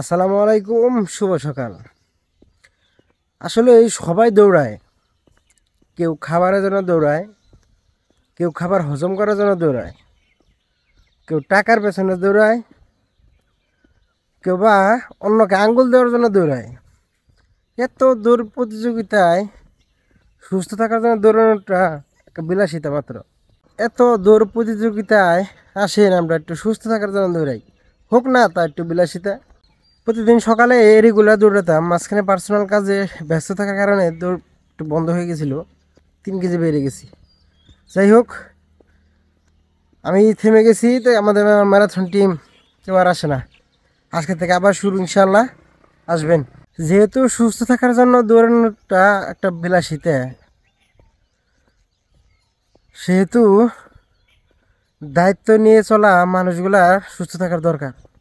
আসসালামু আলাইকুম শুভ সকাল আসলে সবাই দৌড়ায় কেউ খাবারের জন্য দৌড়ায় কেউ খাবার হজম করার জন্য দৌড়ায় কেউ টাকার পেছনে দৌড়ায় কেউ বা অন্যকে আঙ্গুল দেওয়ার জন্য দৌড়ায় এত দৌড় প্রতিযোগিতায় সুস্থ থাকার জন্য দৌড়ানোটা একটা বিলাসিতা মাত্র এত দৌড় প্রতিযোগিতায় আসেন আমরা একটু সুস্থ থাকার জন্য দৌড়াই হোক না তা একটু বিলাসিতা প্রতিদিন সকালে রেগুলার দৌড়াতাম মাঝখানে পার্সোনাল কাজে ব্যস্ত থাকার কারণে দৌড় বন্ধ হয়ে গেছিলো তিন কেজি বেড়ে গেছি যাই হোক আমি থেমে গেছি তো আমাদের ম্যারাথন টিম কেউ আর আসে না আজকে থেকে আবার শুরু ইনশাল্লাহ আসবেন যেহেতু সুস্থ থাকার জন্য দৌড়ানোটা একটা বিলাসিতা সেহেতু দায়িত্ব নিয়ে চলা মানুষগুলা সুস্থ থাকার দরকার